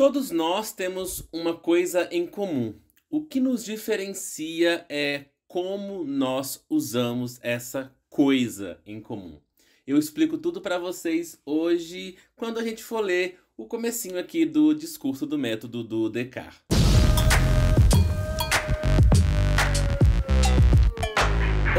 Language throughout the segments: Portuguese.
Todos nós temos uma coisa em comum. O que nos diferencia é como nós usamos essa coisa em comum. Eu explico tudo para vocês hoje quando a gente for ler o comecinho aqui do discurso do método do Descartes.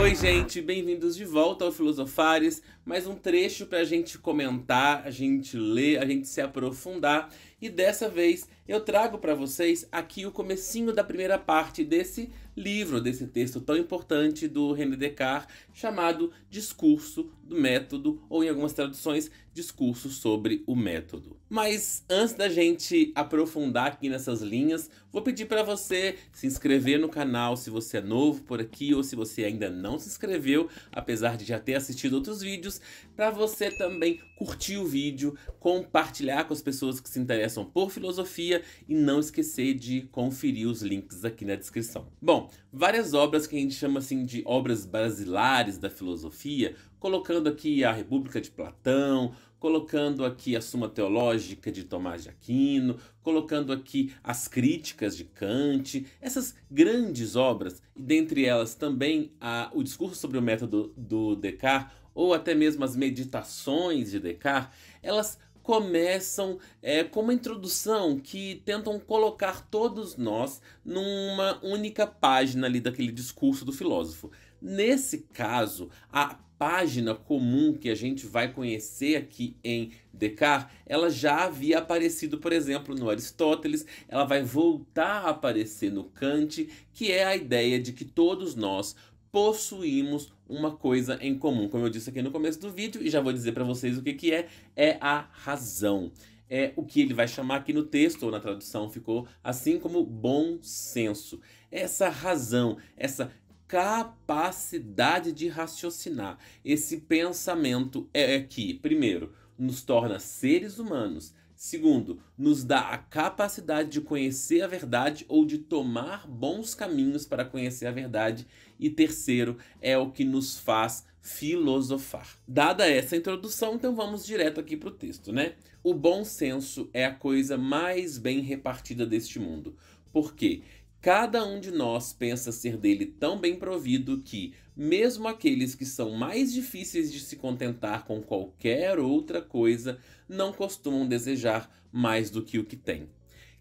Oi, gente, bem-vindos de volta ao Filosofares. Mais um trecho para a gente comentar, a gente ler, a gente se aprofundar. E dessa vez eu trago para vocês aqui o comecinho da primeira parte desse livro desse texto tão importante do René Descartes, chamado Discurso do Método, ou em algumas traduções, Discurso sobre o Método. Mas antes da gente aprofundar aqui nessas linhas, vou pedir para você se inscrever no canal se você é novo por aqui ou se você ainda não se inscreveu, apesar de já ter assistido outros vídeos, para você também curtir o vídeo, compartilhar com as pessoas que se interessam por filosofia e não esquecer de conferir os links aqui na descrição. Bom, Bom, várias obras que a gente chama assim de obras basilares da filosofia, colocando aqui a República de Platão, colocando aqui a Suma Teológica de Tomás de Aquino, colocando aqui as críticas de Kant, essas grandes obras, e dentre elas também a, o discurso sobre o método do Descartes, ou até mesmo as meditações de Descartes, elas começam é, com uma introdução que tentam colocar todos nós numa única página ali daquele discurso do filósofo. Nesse caso, a página comum que a gente vai conhecer aqui em Descartes, ela já havia aparecido, por exemplo, no Aristóteles, ela vai voltar a aparecer no Kant, que é a ideia de que todos nós possuímos uma coisa em comum. Como eu disse aqui no começo do vídeo, e já vou dizer para vocês o que, que é, é a razão. É o que ele vai chamar aqui no texto, ou na tradução ficou assim como bom senso. Essa razão, essa capacidade de raciocinar, esse pensamento é, é que, primeiro, nos torna seres humanos Segundo, nos dá a capacidade de conhecer a verdade ou de tomar bons caminhos para conhecer a verdade. E terceiro, é o que nos faz filosofar. Dada essa introdução, então vamos direto aqui para o texto, né? O bom senso é a coisa mais bem repartida deste mundo. Por quê? Cada um de nós pensa ser dele tão bem provido que, mesmo aqueles que são mais difíceis de se contentar com qualquer outra coisa, não costumam desejar mais do que o que têm.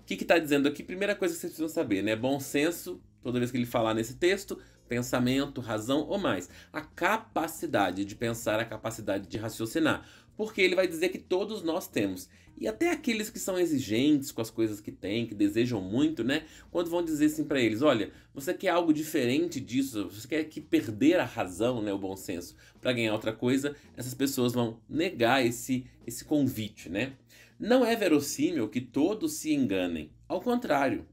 O que está dizendo aqui? Primeira coisa que vocês precisam saber, né? Bom senso, toda vez que ele falar nesse texto, pensamento, razão ou mais. A capacidade de pensar, a capacidade de raciocinar porque ele vai dizer que todos nós temos. E até aqueles que são exigentes com as coisas que têm, que desejam muito, né? Quando vão dizer assim para eles, olha, você quer algo diferente disso, você quer que perder a razão, né, o bom senso, para ganhar outra coisa, essas pessoas vão negar esse esse convite, né? Não é verossímil que todos se enganem. Ao contrário,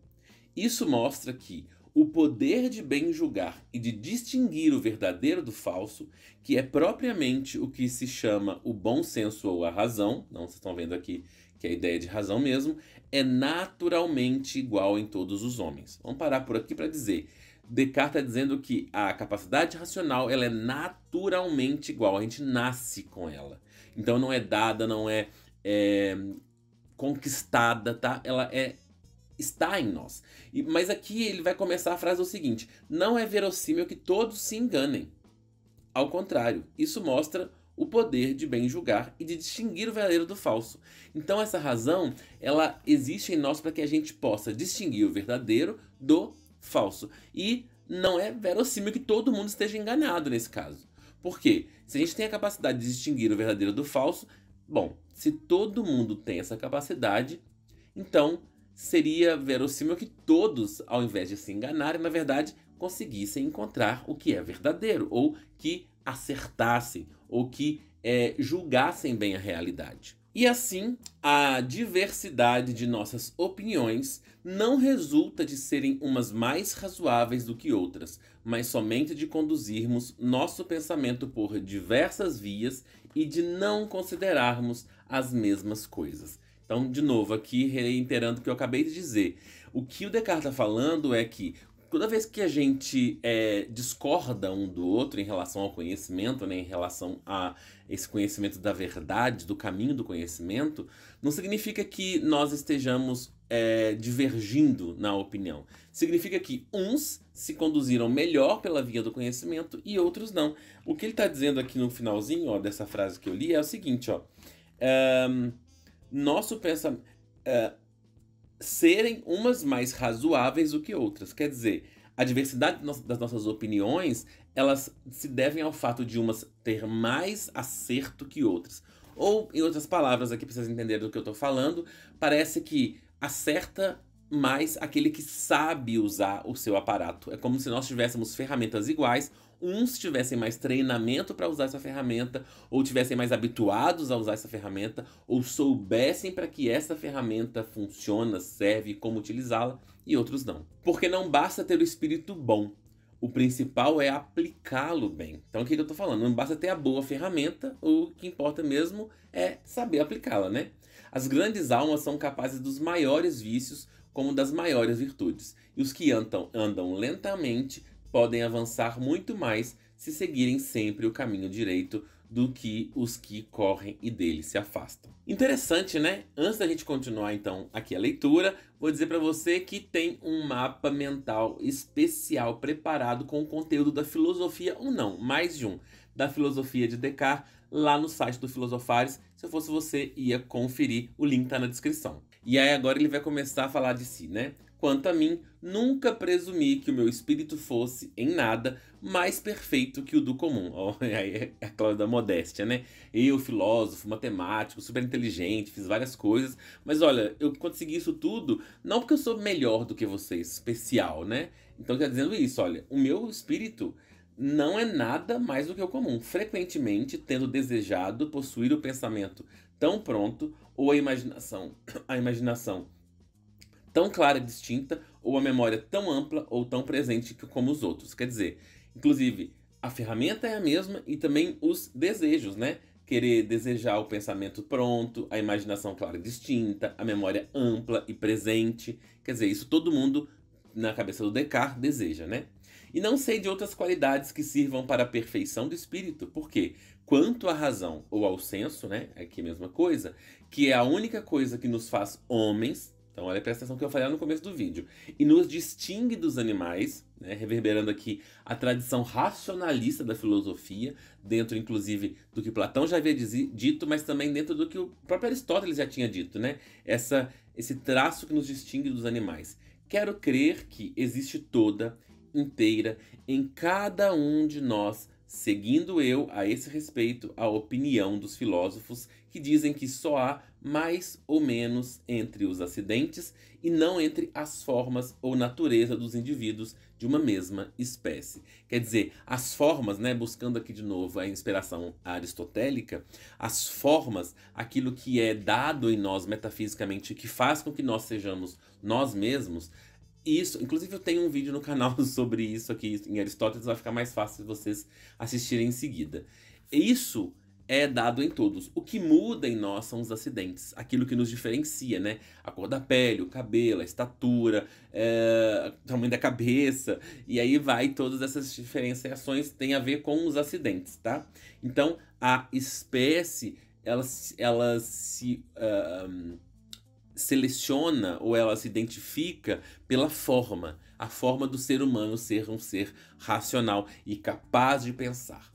isso mostra que o poder de bem julgar e de distinguir o verdadeiro do falso, que é propriamente o que se chama o bom senso ou a razão, não vocês estão vendo aqui que é a ideia de razão mesmo, é naturalmente igual em todos os homens. Vamos parar por aqui para dizer. Descartes está dizendo que a capacidade racional ela é naturalmente igual, a gente nasce com ela. Então não é dada, não é, é conquistada, tá? Ela é está em nós. E, mas aqui ele vai começar a frase o seguinte: não é verossímil que todos se enganem. Ao contrário, isso mostra o poder de bem julgar e de distinguir o verdadeiro do falso. Então essa razão, ela existe em nós para que a gente possa distinguir o verdadeiro do falso. E não é verossímil que todo mundo esteja enganado nesse caso. Por quê? Se a gente tem a capacidade de distinguir o verdadeiro do falso, bom, se todo mundo tem essa capacidade, então seria verossímil que todos, ao invés de se enganarem, na verdade conseguissem encontrar o que é verdadeiro, ou que acertassem, ou que é, julgassem bem a realidade. E assim, a diversidade de nossas opiniões não resulta de serem umas mais razoáveis do que outras, mas somente de conduzirmos nosso pensamento por diversas vias e de não considerarmos as mesmas coisas. Então, de novo, aqui reiterando o que eu acabei de dizer. O que o Descartes está falando é que toda vez que a gente é, discorda um do outro em relação ao conhecimento, né, em relação a esse conhecimento da verdade, do caminho do conhecimento, não significa que nós estejamos é, divergindo na opinião. Significa que uns se conduziram melhor pela via do conhecimento e outros não. O que ele está dizendo aqui no finalzinho ó, dessa frase que eu li é o seguinte, ó. Um, nosso pensamento. Uh, serem umas mais razoáveis do que outras. Quer dizer, a diversidade das nossas opiniões, elas se devem ao fato de umas ter mais acerto que outras. Ou, em outras palavras, aqui para vocês entenderem do que eu estou falando, parece que acerta mas aquele que sabe usar o seu aparato. É como se nós tivéssemos ferramentas iguais, uns tivessem mais treinamento para usar essa ferramenta, ou tivessem mais habituados a usar essa ferramenta, ou soubessem para que essa ferramenta funciona, serve, como utilizá-la, e outros não. Porque não basta ter o espírito bom. O principal é aplicá-lo bem. Então, o que eu estou falando? Não basta ter a boa ferramenta, o que importa mesmo é saber aplicá-la, né? As grandes almas são capazes dos maiores vícios como das maiores virtudes, e os que andam, andam lentamente podem avançar muito mais se seguirem sempre o caminho direito do que os que correm e dele se afastam. Interessante, né? Antes da gente continuar então aqui a leitura, vou dizer para você que tem um mapa mental especial preparado com o conteúdo da filosofia ou não, mais de um da filosofia de Descartes lá no site do Filosofares. Se eu fosse você, ia conferir. O link está na descrição. E aí agora ele vai começar a falar de si, né? Quanto a mim, nunca presumi que o meu espírito fosse, em nada, mais perfeito que o do comum. Oh, aí é a cláusula da modéstia, né? Eu, filósofo, matemático, super inteligente, fiz várias coisas, mas olha, eu consegui isso tudo não porque eu sou melhor do que vocês, especial, né? Então, quer tá dizendo isso, olha, o meu espírito não é nada mais do que o comum, frequentemente tendo desejado possuir o pensamento tão pronto ou a imaginação, a imaginação tão clara e distinta ou a memória tão ampla ou tão presente como os outros. Quer dizer, inclusive, a ferramenta é a mesma e também os desejos, né? Querer desejar o pensamento pronto, a imaginação clara e distinta, a memória ampla e presente. Quer dizer, isso todo mundo na cabeça do Descartes deseja, né? E não sei de outras qualidades que sirvam para a perfeição do espírito, porque quanto à razão ou ao senso, né? É aqui a mesma coisa, que é a única coisa que nos faz homens. Então, olha, presta atenção que eu falei no começo do vídeo. E nos distingue dos animais, né, reverberando aqui a tradição racionalista da filosofia, dentro inclusive do que Platão já havia dito, mas também dentro do que o próprio Aristóteles já tinha dito, né? Essa, esse traço que nos distingue dos animais. Quero crer que existe toda inteira em cada um de nós, seguindo eu, a esse respeito, a opinião dos filósofos que dizem que só há mais ou menos entre os acidentes e não entre as formas ou natureza dos indivíduos de uma mesma espécie. Quer dizer, as formas, né, buscando aqui de novo a inspiração aristotélica, as formas, aquilo que é dado em nós metafisicamente, que faz com que nós sejamos nós mesmos, isso, inclusive eu tenho um vídeo no canal sobre isso aqui em Aristóteles, vai ficar mais fácil vocês assistirem em seguida. Isso é dado em todos. O que muda em nós são os acidentes, aquilo que nos diferencia, né? A cor da pele, o cabelo, a estatura, é, o tamanho da cabeça, e aí vai todas essas diferenciações têm a ver com os acidentes, tá? Então, a espécie, ela, ela se... Uh, seleciona ou ela se identifica pela forma, a forma do ser humano ser um ser racional e capaz de pensar.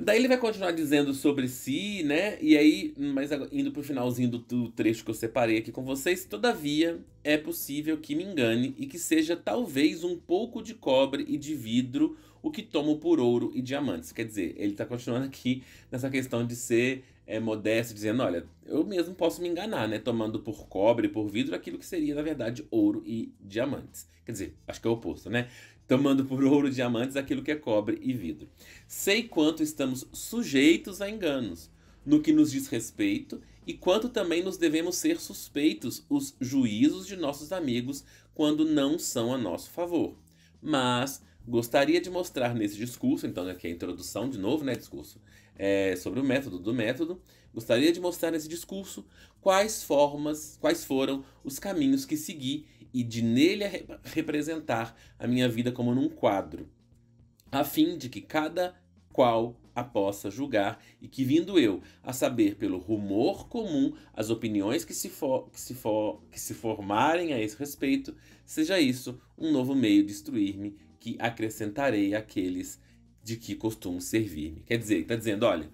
Daí ele vai continuar dizendo sobre si, né? E aí, mas indo pro finalzinho do, do trecho que eu separei aqui com vocês, todavia é possível que me engane e que seja talvez um pouco de cobre e de vidro o que tomo por ouro e diamantes. Quer dizer, ele está continuando aqui nessa questão de ser é, modesto, dizendo: olha, eu mesmo posso me enganar, né? Tomando por cobre, por vidro, aquilo que seria, na verdade, ouro e diamantes. Quer dizer, acho que é o oposto, né? Tomando por ouro e diamantes aquilo que é cobre e vidro. Sei quanto estamos sujeitos a enganos no que nos diz respeito e quanto também nos devemos ser suspeitos os juízos de nossos amigos quando não são a nosso favor. Mas gostaria de mostrar nesse discurso, então aqui né, é a introdução de novo, né, discurso, é, sobre o método do método, gostaria de mostrar nesse discurso quais formas, quais foram os caminhos que segui e de nele re representar a minha vida como num quadro, a fim de que cada qual a possa julgar e que vindo eu a saber pelo rumor comum as opiniões que se, for, que se, que se formarem a esse respeito, seja isso um novo meio de instruir-me que acrescentarei àqueles de que costumo servir-me. Quer dizer, está dizendo, olha,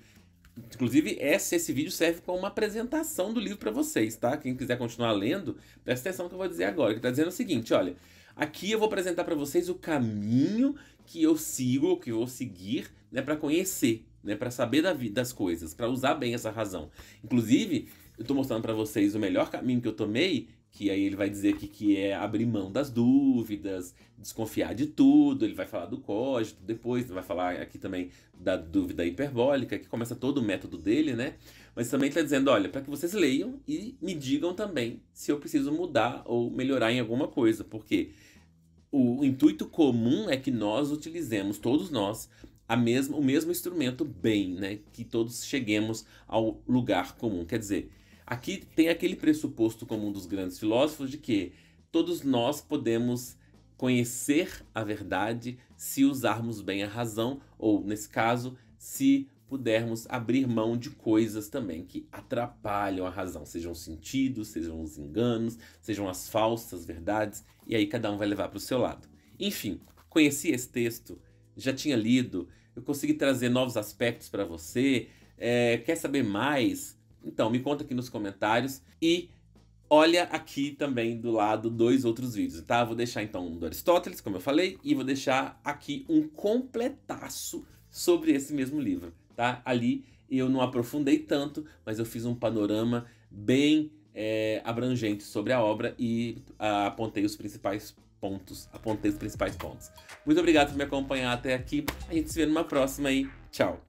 inclusive esse, esse vídeo serve como uma apresentação do livro para vocês, tá? Quem quiser continuar lendo, presta atenção no que eu vou dizer agora, que está dizendo o seguinte, olha, aqui eu vou apresentar para vocês o caminho que eu sigo, que eu vou seguir, né, para conhecer, né, para saber da vida, das coisas, para usar bem essa razão. Inclusive, eu estou mostrando para vocês o melhor caminho que eu tomei que aí ele vai dizer que que é abrir mão das dúvidas, desconfiar de tudo, ele vai falar do código depois, vai falar aqui também da dúvida hiperbólica, que começa todo o método dele, né? Mas também está dizendo, olha, para que vocês leiam e me digam também se eu preciso mudar ou melhorar em alguma coisa, porque o intuito comum é que nós utilizemos, todos nós, a mesmo, o mesmo instrumento bem, né? Que todos cheguemos ao lugar comum. Quer dizer, Aqui tem aquele pressuposto como um dos grandes filósofos de que todos nós podemos conhecer a verdade se usarmos bem a razão, ou, nesse caso, se pudermos abrir mão de coisas também que atrapalham a razão, sejam sentidos, sejam os enganos, sejam as falsas verdades, e aí cada um vai levar para o seu lado. Enfim, conheci esse texto, já tinha lido, eu consegui trazer novos aspectos para você, é, quer saber mais? Então, me conta aqui nos comentários e olha aqui também do lado dois outros vídeos, tá? Vou deixar então um do Aristóteles, como eu falei, e vou deixar aqui um completaço sobre esse mesmo livro, tá? Ali eu não aprofundei tanto, mas eu fiz um panorama bem é, abrangente sobre a obra e ah, apontei os principais pontos, apontei os principais pontos. Muito obrigado por me acompanhar até aqui. A gente se vê numa próxima aí. Tchau!